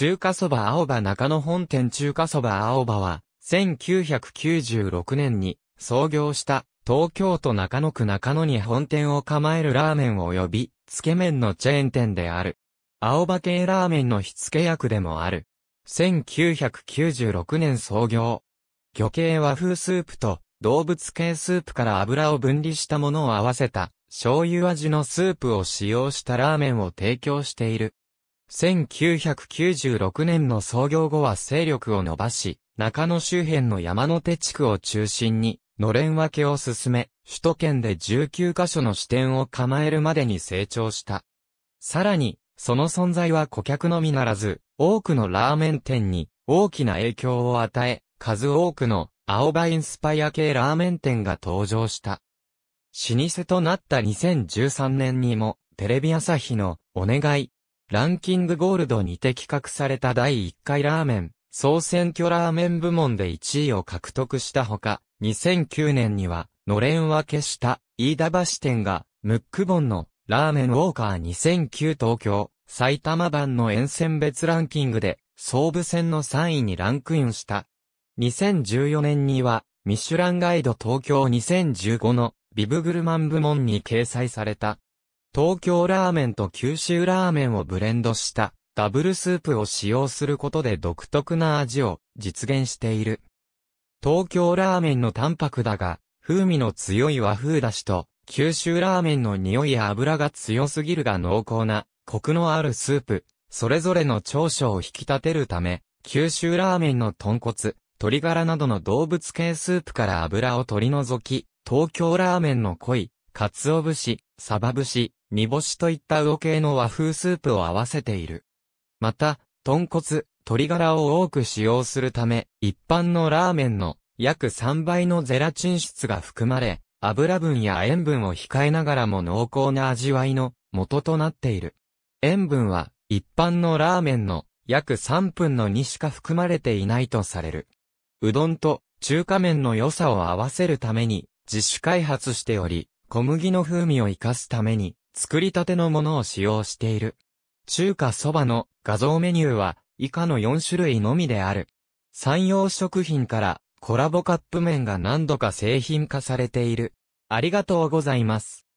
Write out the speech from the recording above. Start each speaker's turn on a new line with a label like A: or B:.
A: 中華そば青葉中野本店中華そば青葉は、1996年に創業した東京都中野区中野に本店を構えるラーメン及び、つけ麺のチェーン店である。青葉系ラーメンの火付け役でもある。1996年創業。魚系和風スープと動物系スープから油を分離したものを合わせた醤油味のスープを使用したラーメンを提供している。1996年の創業後は勢力を伸ばし、中野周辺の山手地区を中心に、のれん分けを進め、首都圏で19カ所の支店を構えるまでに成長した。さらに、その存在は顧客のみならず、多くのラーメン店に大きな影響を与え、数多くの青葉インスパイア系ラーメン店が登場した。老舗となった2013年にも、テレビ朝日のお願い、ランキングゴールドにて企画された第1回ラーメン、総選挙ラーメン部門で1位を獲得したほか、2009年には、のれん分けした、飯田橋店が、ムックボンの、ラーメンウォーカー2009東京、埼玉版の沿線別ランキングで、総武線の3位にランクインした。2014年には、ミシュランガイド東京2015のビブグルマン部門に掲載された。東京ラーメンと九州ラーメンをブレンドしたダブルスープを使用することで独特な味を実現している。東京ラーメンの淡白だが、風味の強い和風だしと、九州ラーメンの匂いや油が強すぎるが濃厚な、コクのあるスープ、それぞれの長所を引き立てるため、九州ラーメンの豚骨、鶏ガラなどの動物系スープから油を取り除き、東京ラーメンの濃い、鰹節、鯖節、煮干しといった魚系の和風スープを合わせている。また、豚骨、鶏ガラを多く使用するため、一般のラーメンの約3倍のゼラチン質が含まれ、油分や塩分を控えながらも濃厚な味わいの元となっている。塩分は一般のラーメンの約3分の2しか含まれていないとされる。うどんと中華麺の良さを合わせるために自主開発しており、小麦の風味を活かすために作りたてのものを使用している。中華そばの画像メニューは以下の4種類のみである。山陽食品からコラボカップ麺が何度か製品化されている。ありがとうございます。